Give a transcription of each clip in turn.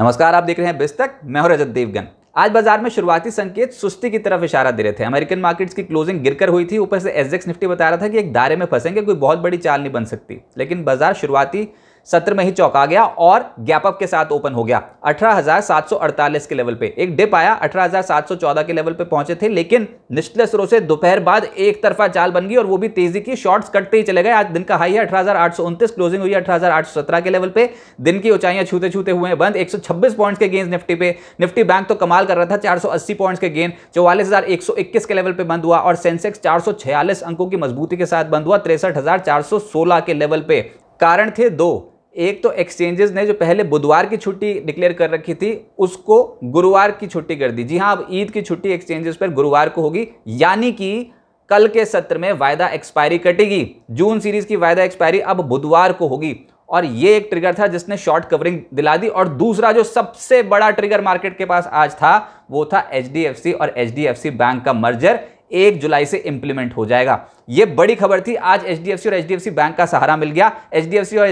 नमस्कार आप देख रहे हैं बिस्तक मैं हूं रजत देवगन आज बाजार में शुरुआती संकेत सुस्ती की तरफ इशारा दे रहे थे अमेरिकन मार्केट्स की क्लोजिंग गिरकर हुई थी ऊपर से एसजेक्स निफ्टी बता रहा था कि एक दायरे में फंसेंगे कोई बहुत बड़ी चाल नहीं बन सकती लेकिन बाजार शुरुआती सत्र में ही चौंका गया और गैपअप के साथ ओपन हो गया 18,748 के लेवल पे एक डिप आया 18,714 के लेवल पे पहुंचे थे लेकिन निचले सिरों से दोपहर बाद एक तरफा चाल बन गई और वो भी तेजी की शॉर्ट्स कटते ही चले गए आज दिन का हाई है अठारह क्लोजिंग हुई अठारह के लेवल पे दिन की ऊंचाइयां छूते छूते हुए बंद एक पॉइंट्स के गेंद निफ्टी पे निफ्टी बैंक तो कमाल कर रहा था चार पॉइंट्स के गेंद चौवालीस के लेवल पर बंद हुआ और सेंसेक्स चार अंकों की मजबूती के साथ बंद हुआ तिरसठ के लेवल पे कारण थे दो एक तो एक्सचेंजेस ने जो पहले बुधवार की छुट्टी डिक्लेयर कर रखी थी उसको गुरुवार की छुट्टी कर दी जी हाँ अब ईद की छुट्टी एक्सचेंजेस पर गुरुवार को होगी यानी कि कल के सत्र में वायदा एक्सपायरी कटेगी जून सीरीज की वायदा एक्सपायरी अब बुधवार को होगी और ये एक ट्रिगर था जिसने शॉर्ट कवरिंग दिला दी और दूसरा जो सबसे बड़ा ट्रिगर मार्केट के पास आज था वो था एच और एच बैंक का मर्जर एक जुलाई से इंप्लीमेंट हो जाएगा ये बड़ी खबर थी आज एच और एच बैंक का सहारा मिल गया एच और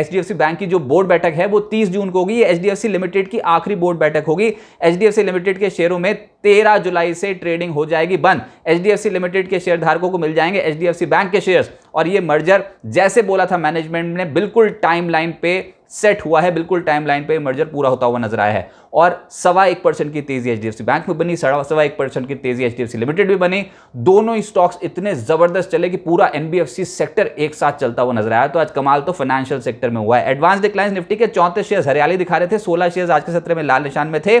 एच बैंक की जो बोर्ड बैठक है वो 30 जून को होगी ये एच लिमिटेड की आखिरी बोर्ड बैठक होगी एच लिमिटेड के शेयरों में 13 जुलाई से ट्रेडिंग हो जाएगी बंद एच लिमिटेड के शेयर धारकों को मिल जाएंगे एच बैंक के शेयर और ये मर्जर जैसे बोला था मैनेजमेंट ने बिल्कुल टाइम पे सेट हुआ है बिल्कुल टाइमलाइन पे मर्जर पूरा होता हुआ नजर आया है और सवा एक परसेंट की तेजी एच बैंक में बनी सवा एक परसेंट की तेजी एच लिमिटेड भी बनी दोनों स्टॉक्स इतने जबरदस्त चले कि पूरा एनबीएफसी सेक्टर एक साथ चलता हुआ नजर आया तो आज कमाल तो फाइनेंशियल सेक्टर में हुआ है एडवांस डिक्लाइंस निफ्टी के चौंतीस शेयर हरियाली दिखा रहे थे सोलह शेयर आज के सत्र में लाल निशान में थे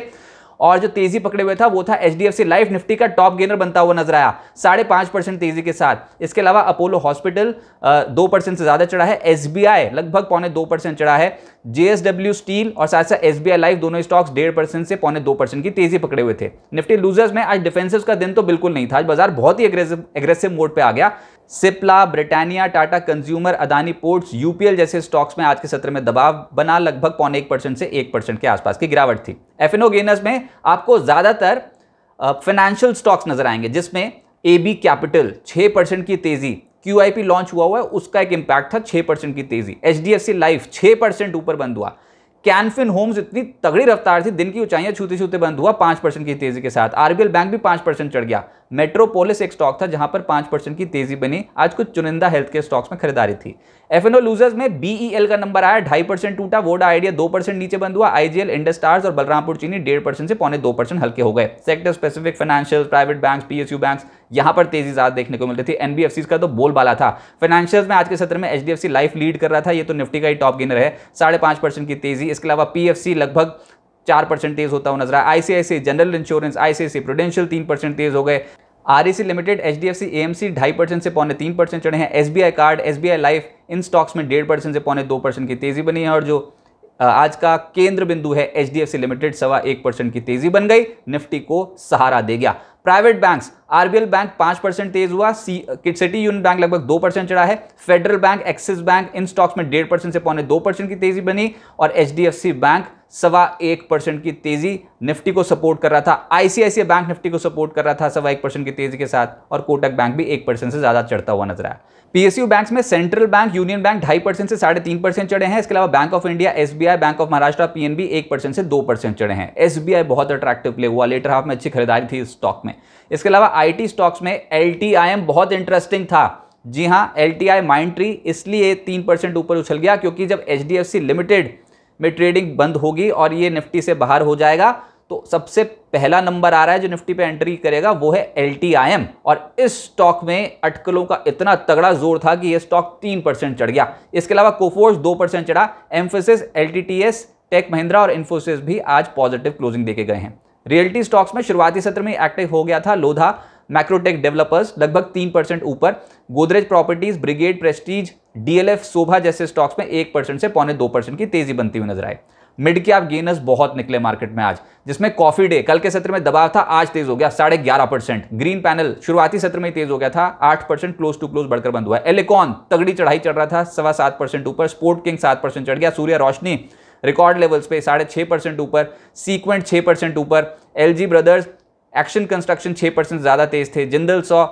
और जो तेजी पकड़े हुए था वो था एच लाइफ निफ्टी का टॉप गेनर बनता हुआ नजर आया साढ़े पांच परसेंट तेजी के साथ इसके अलावा अपोलो हॉस्पिटल दो परसेंट से ज़्यादा चढ़ा है एस लगभग पौने दो परसेंट चढ़ा है जेएसडब्ल्यू स्टील और साथ साथ एस लाइफ दोनों स्टॉक्स डेढ़ परसेंट से पौने दो परसेंट की तेजी पकड़े हुए थे निफ्टी लूजर्स में आज डिफेंसिव का दिन तो बिल्कुल नहीं था आज बाजार बहुत ही एग्रेसिव मोड पर आ गया Cipla Britannia Tata consumer Adani ports UPL जैसे स्टॉक्स में आज के सत्र में दबाव बना लगभग पौने एक परसेंट से एक परसेंट के आसपास की गिरावट थी एफ गेनर्स में आपको ज़्यादातर फाइनेंशियल स्टॉक्स नजर आएंगे जिसमें ए बी कैपिटल छः परसेंट की तेज़ी क्यू लॉन्च हुआ हुआ है उसका एक इम्पैक्ट था छः परसेंट की तेज़ी H D F C life छः परसेंट ऊपर बंद हुआ कैनफिन होम्स इतनी तगड़ी रफ्तार थी दिन की ऊंचाइयां छूते छूते बंद हुआ पांच परसेंट की तेजी के साथ आरबीएल बैंक भी पांच परसेंट चढ़ गया मेट्रोपोलिस एक स्टॉक था जहां पर पांच परसेंट की तेजी बनी आज कुछ चुनिंदा हेल्थ केयर स्टॉक्स में खरीदारी थी एफ लूजर्स में बीईएल e का नंबर आया ढाई परसेंट टूटा वोड आइडिया दो परसेंट नीचे बंद हुआ आईजीएल इंडस्टार्स और बलरामपुर चीनी डेढ़ परसेंट से पौने दो परसेंट हल्के हो गए sector specific financial private bank PSU bank यहां पर तेजी ज़्यादा देखने को मिल रही थी एनबीएफसी का तो बोल बाला था फाइनेंशियल में आज के सत्र में एच लाइफ लीड कर रहा था यह तो निफ्टी का ही टॉप गेनर है साढ़े परसेंट की तेजी इसके अलावा पी लगभग चार परसेंट तेज होता हुआ नजर आया ICICI general insurance ICICI prudential तीन परसेंट तेज हो गए REC limited H D F C M C ढाई परसेंट से पौने तीन परसेंट चढ़े हैं S B I card S B I life इन स्टॉक्स में डेढ़ परसेंट से पौने दो परसेंट की तेजी बनी है और जो आज का केंद्र बिंदु है H D F C limited सवा एक परसेंट की तेजी बन गई निफ्टी को सहारा दे गया प्राइवेट बैंक्स आरबीएल बैंक पांच परसेंट तेज हुआ सिटी यूनियन बैंक लगभग दो परसेंट चढ़ा है फेडरल बैंक एक्सिस बैंक इन स्टॉक्स में डेढ़ परसेंट से पौने दो परसेंट की तेजी बनी और एचडीएफसी बैंक सवा एक परसेंट की तेजी निफ्टी को सपोर्ट कर रहा था आईसीआईसीआई बैंक निफ्टी को सपोर्ट कर रहा था सवा एक परसेंट की तेजी के साथ और कोटक बैंक भी एक परसेंट से ज़्यादा चढ़ता हुआ नजर आया पीएसयू बैंक्स में सेंट्रल बैंक यूनियन बैंक ढाई परसेंट से साढ़े तीन परसेंट चढ़े हैं इसके अलावा bank of India SBI bank of Maharashtra PNB एक परसेंट से दो परसेंट चढ़े हैं एसबीआई बहुत अट्रैक्टिव प्ले हुआ लेटर हाफ में अच्छी खरीदारी थी इस स्टॉक में इसके अलावा आईटी स्टॉक्स में एलटीआईएम बहुत इंटरेस्टिंग था जी हाँ L T I mindtree इसलिए तीन परसेंट ऊपर उछल गया क्योंकि जब H D F C limited में ट्रेडिंग बंद होगी और ये निफ्टी से बाहर हो जाएगा तो सबसे पहला नंबर आ रहा है जो निफ्टी पे एंट्री करेगा वो है एल टी आई एम और इस स्टॉक में अटकलों का इतना तगड़ा जोर था कि ये स्टॉक तीन परसेंट चढ़ गया इसके अलावा कोफोर्स दो परसेंट चढ़ा Mphasis L T T S tech Mahindra और इन्फोसिस भी आज पॉजिटिव क्लोजिंग देके गए हैं रियल्टी स्टॉक्स में शुरुआती सत्र में एक्टिव हो गया था लोधा मैक्रोटेक डेवलपर्स लगभग तीन परसेंट ऊपर Godrej properties brigade prestige DLF Sobha जैसे स्टॉक्स में एक परसेंट से पौने दो परसेंट की तेजी बनती हुई नजर आए मिड कैप गेनर्स बहुत निकले मार्केट में आज जिसमें कॉफी डे कल के सत्र में दबाव था आज तेज हो गया साढ़े ग्यारह परसेंट ग्रीन पैनल शुरुआती सत्र में तेज हो गया था आठ परसेंट क्लोज टू क्लोज बढ़कर बंद हुआ एलेकॉन तगड़ी चढ़ाई चढ़ रहा था सवा सात परसेंट ऊपर स्पोर्ट किंग सात परसेंट चढ़ गया सूर्य रोशनी रिकॉर्ड लेवल्स पे साढ़े छः परसेंट ऊपर सीक्वेंट छः परसेंट ऊपर एल ब्रदर्स एक्शन कंस्ट्रक्शन छः परसेंट ज़्यादा तेज़ थे Jindal saw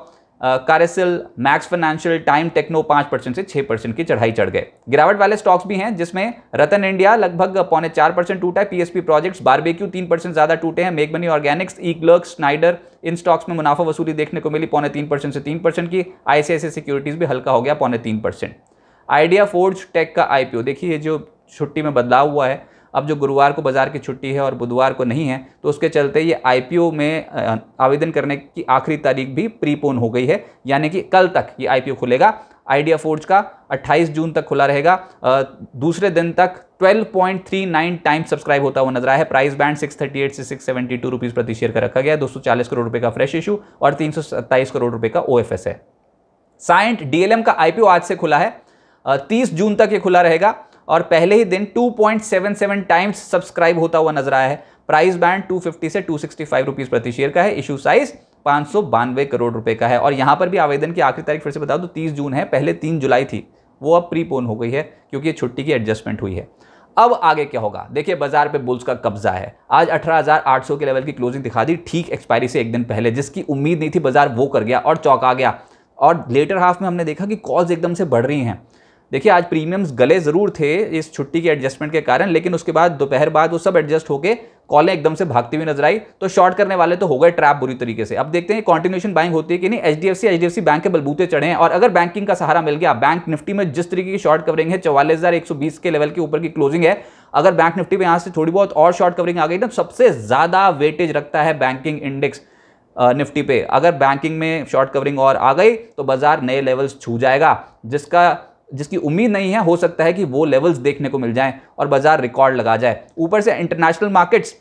Carysil max financial time techno पाँच परसेंट से छः परसेंट की चढ़ाई चढ़ गए गिरावट वाले स्टॉक्स भी हैं जिसमें रतन इंडिया लगभग पौने चार परसेंट टूटा है पीएसपी प्रोजेक्ट्स बारबेक्यू तीन परसेंट ज़्यादा टूटे हैं मेघमनी ऑर्गेनिक्स ईकलर्क स्नाइडर इन स्टॉक्स में मुनाफा वसूली देखने को मिली पौने तीन परसेंट से तीन परसेंट की आईसीआईसी सिक्योरिटीज़ भी हल्का हो गया पौने तीन परसेंट आइडिया फोर्ज टेक का आईपीओ देखिए जो छुट्टी में बदलाव हुआ है अब जो गुरुवार को बाज़ार की छुट्टी है और बुधवार को नहीं है तो उसके चलते ये आई में आवेदन करने की आखिरी तारीख भी प्रीपोन हो गई है यानी कि कल तक ये आईपीओ खुलेगा आइडिया फोर्ज का 28 जून तक खुला रहेगा दूसरे दिन तक 12.39 टाइम सब्सक्राइब होता हुआ नजर आया है प्राइस बैंड 638 से 672 सेवेंटी प्रति शेयर का रखा गया है 240 करोड़ रुपए का फ्रेश इशू और 327 करोड़ रुपए का ओएफएस है साइंट डीएलएम का आईपीओ आज से खुला है 30 जून तक ये खुला रहेगा और पहले ही दिन 2.77 टाइम्स सब्सक्राइब होता हुआ नजर आया है प्राइस बैंड 250 से 265 रुपीस प्रति शेयर का है इशू साइज पाँच करोड़ रुपए का है और यहाँ पर भी आवेदन की आखिरी तारीख फिर से बता दो तीस जून है पहले तीन जुलाई थी वो अब प्रीपोन हो गई है क्योंकि छुट्टी की एडजस्टमेंट हुई है अब आगे क्या होगा देखिए बाजार पे बुल्स का कब्जा है आज 18,800 के लेवल की क्लोजिंग दिखा दी ठीक एक्सपायरी से एक दिन पहले जिसकी उम्मीद नहीं थी बाजार वो कर गया और चौंका गया और लेटर हाफ में हमने देखा कि कॉल्स एकदम से बढ़ रही हैं देखिए आज प्रीमियम्स गले ज़रूर थे इस छुट्टी के एडजस्टमेंट के कारण लेकिन उसके बाद दोपहर बाद वो सब एडजस्ट होके कॉलें एकदम से भागती हुई नजर आई तो शॉर्ट करने वाले तो हो गए ट्रैप बुरी तरीके से अब देखते हैं कॉन्टिन्यूशन बाइंग होती है कि नहीं एचडीएफसी एचडीएफसी बैंक के बलबूते चढ़े हैं और अगर बैंकिंग का सहारा मिल गया बैंक निफ्टी में जिस तरीके की शॉर्ट कवरिंग है चौवालीस के लेवल के ऊपर की क्लोजिंग है अगर बैंक निफ्टी में यहाँ से थोड़ी बहुत और शॉर्ट कवरिंग आ गई तो सबसे ज़्यादा वेटेज रखता है बैंकिंग इंडेक्स निफ्टी पे अगर बैंकिंग में शॉर्ट कवरिंग और आ गई तो बाजार नए लेवल्स छू जाएगा जिसका जिसकी उम्मीद नहीं है हो सकता है कि वो लेवल्स देखने को मिल जाएं और बाजार रिकॉर्ड लगा जाए ऊपर से इंटरनेशनल मार्केट्स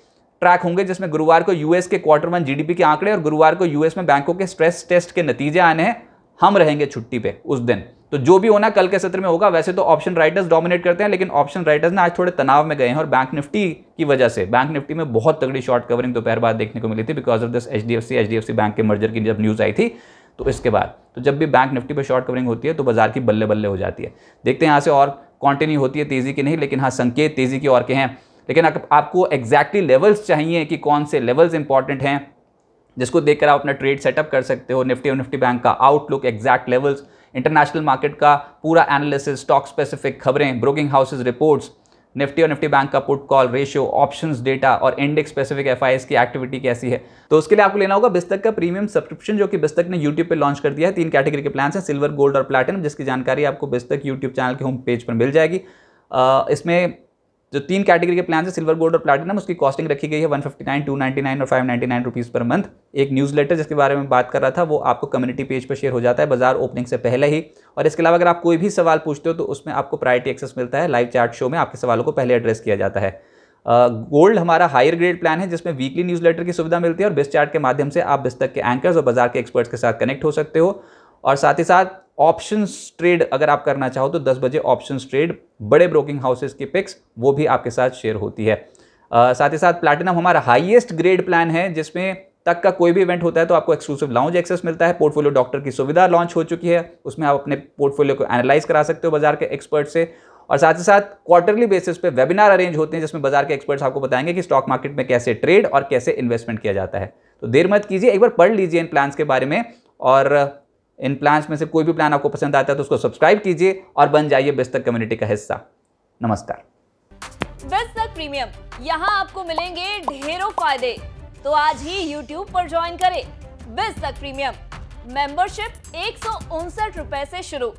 ट्रैक होंगे जिसमें गुरुवार को यूएस के क्वार्टर वन जीडीपी के आंकड़े और गुरुवार को यूएस में बैंकों के स्ट्रेस टेस्ट के नतीजे आने हैं हम रहेंगे छुट्टी पे उस दिन तो जो भी होना कल के सत्र में होगा वैसे तो ऑप्शन राइटर्स डोमिनेट करते हैं लेकिन ऑप्शन राइटर्स ने आज थोड़े तनाव में गए हैं और बैंक निफ्टी की वजह से बैंक निफ्टी में बहुत तगड़ी शॉर्ट कवरिंग दोपहर बाद देखने को मिली थी because of this H D F C H D F C bank के मर्जर की जब न्यूज़ आई थी तो इसके बाद तो जब भी बैंक निफ्टी पर शॉर्ट कवरिंग होती है तो बाजार की बल्ले बल्ले हो जाती है देखते हैं यहाँ से और कॉन्टिन्यू होती है तेज़ी की नहीं लेकिन हाँ संकेत तेज़ी की और के हैं लेकिन आपको एग्जैक्टली लेवल्स चाहिए कि कौन से लेवल्स इंपॉर्टेंट हैं जिसको देखकर आप अपना ट्रेड सेटअप कर सकते हो निफ्टी और निफ्टी बैंक का outlook exact levels international market का पूरा एनालिसिस स्टॉक स्पेसिफिक खबरें ब्रोकिंग हाउसेज रिपोर्ट्स निफ्टी और निफ्टी बैंक का put call ratio options data और इंडेक्स स्पेसिफिक एफ की एक्टिविटी कैसी है तो उसके लिए आपको लेना होगा बिस्तक का प्रीमियम सब्सक्रिप्शन जो कि बिस्तक ने यूट्यूब पर लॉन्च कर दिया है तीन कैटेगरी के प्लान हैं सिल्वर गोल्ड और प्लाटिनम जिसकी जानकारी आपको बिस्तक यूट्यूब चैनल के होम पेज पर मिल जाएगी इसमें जो तीन कैटेगरी के प्लान है सिल्वर गोल्ड और प्लाटिनम उसकी कॉस्टिंग रखी गई है 159, 299 और 599 रुपीस पर मंथ एक न्यूज़लेटर जिसके बारे में बात कर रहा था वो आपको कम्युनिटी पेज पर शेयर हो जाता है बाजार ओपनिंग से पहले ही और इसके अलावा अगर आप कोई भी सवाल पूछते हो तो उसमें आपको प्रायरिटी एक्सेस मिलता है लाइव चार्ट शो में आपके सवालों को पहले एड्रेस किया जाता है गोल्ड हमारा हायर ग्रेड प्लान है जिसमें वीकली लेटर की सुविधा मिलती है और बिस्ट चार्ट के माध्यम से आप बिस्तक के एंकर्स और बाजार के एक्सपर्ट्स के साथ कनेक्ट हो सकते हो और साथ ही साथ ऑप्शन ट्रेड अगर आप करना चाहो तो 10 बजे ऑप्शन ट्रेड बड़े ब्रोकिंग हाउसेस की पिक्स वो भी आपके साथ शेयर होती है आ, साथ ही साथ प्लैटिनम हमारा हाईएस्ट ग्रेड प्लान है जिसमें तक का कोई भी इवेंट होता है तो आपको एक्सक्लूसिव लाउंज एक्सेस मिलता है पोर्टफोलियो डॉक्टर की सुविधा लॉन्च हो चुकी है उसमें आप अपने पोर्टफोलियो को एनालाइज करा सकते हो बाजार के एक्सपर्ट से और साथ ही साथ क्वार्टरली बेसिस पे वेबिनार अरेंज होते हैं जिसमें बाजार के एक्सपर्ट्स आपको बताएंगे कि स्टॉक मार्केट में कैसे ट्रेड और कैसे इन्वेस्टमेंट किया जाता है तो देर मत कीजिए एक बार पढ़ लीजिए इन प्लान्स के बारे में और इन प्लान्स में से कोई भी प्लान आपको पसंद आता है तो उसको सब्सक्राइब कीजिए और बन जाइए बेस्तक कम्युनिटी का हिस्सा नमस्कार बेस्तक प्रीमियम यहाँ आपको मिलेंगे ढेरों फायदे तो आज ही YouTube पर ज्वाइन करें बेस्तक प्रीमियम मेंबरशिप एक सौ से शुरू